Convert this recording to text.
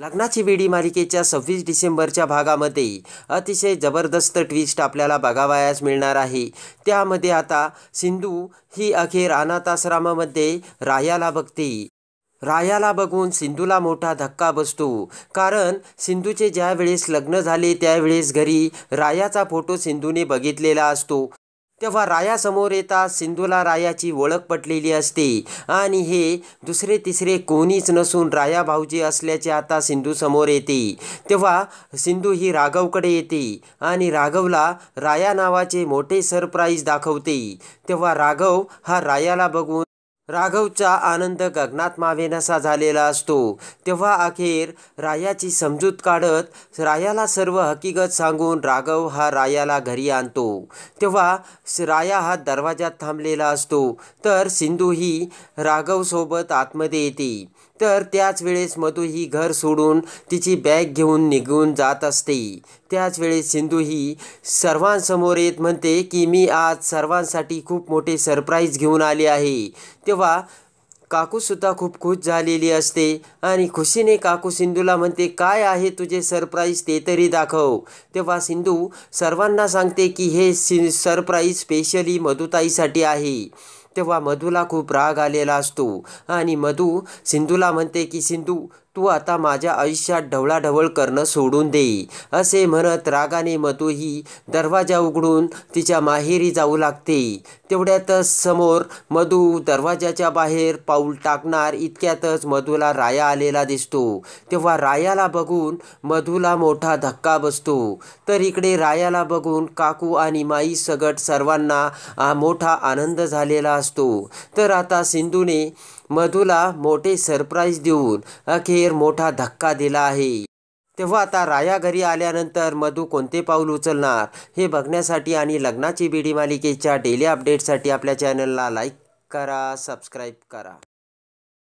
लग्नाची वेडी मालिकेच्या सव्वीस डिसेंबरच्या भागामध्ये अतिशय जबरदस्त ट्विस्ट आपल्याला बघावयास मिळणार आहे त्यामध्ये आता सिंधू ही अखेर अनाथाश्रमामध्ये रायाला बघते रायाला बघून सिंधूला मोठा धक्का बसतो कारण सिंधूचे ज्यावेळेस लग्न झाले त्यावेळेस घरी रायाचा फोटो सिंधूने बघितलेला असतो तेव्हा रायासमोर येता सिंधूला रायाची ओळख पटलेली असते आणि हे दुसरे तिसरे कोणीच नसून राया भाऊजी असल्याचे आता सिंधू समोर येते तेव्हा सिंधू ही राघवकडे येते आणि राघवला राया नावाचे मोठे सरप्राईज दाखवते तेव्हा राघव हा रायाला बघून राघवचा आनंद गगनात मावेनासा झालेला असतो तेव्हा अखेर रायाची समजूत काढत रायाला सर्व हकीकत सांगून राघव हा रायाला घरी आणतो तेव्हा राया हा दरवाजात थांबलेला असतो तर सिंधू ही राघवसोबत आतमध्ये येते तर त्याच वेळेस मधू ही घर सोडून तिची बॅग घेऊन निघून जात असते त्याच वेळेस सिंधू ही सर्वांसमोर येत म्हणते की मी आज सर्वांसाठी खूप मोठे सरप्राईज घेऊन आले आहे तेव्हा काकूसुद्धा खूप खुश झालेली असते आणि खुशीने काकू सिंधूला म्हणते काय आहे तुझे सरप्राईज ते तरी दाखव तेव्हा सिंधू सर्वांना सांगते की हे सि सरप्राईज स्पेशली मधुताईसाठी आहे तेव्हा मधूला खूप राग आलेला असतो आणि मधू सिंधूला म्हणते की सिंधू तू आता माझ्या आयुष्यात ढवळाढवळ करणं सोडून दे असे म्हणत रागाने मतू ही दरवाजा उघडून तिच्या माहेरी जाऊ लागते तेवढ्यातच समोर मधू दरवाजाच्या बाहेर पाऊल टाकणार इतक्यातच मधूला राया आलेला दिसतो तेव्हा रायाला बघून मधूला मोठा धक्का बसतो तर इकडे रायाला बघून काकू आणि माई सगट सर्वांना मोठा आनंद झालेला असतो तर आता सिंधूने मधूला मोठे सरप्राईज देऊन अखेर मोठा धक्का दिला आहे तेव्हा आता राया घरी आल्यानंतर मधू कोणते पाऊल उचलणार हे बघण्यासाठी आणि लग्नाची बीडी मालिकेच्या डेली अपडेटसाठी आपल्या चॅनलला लाईक करा सबस्क्राईब करा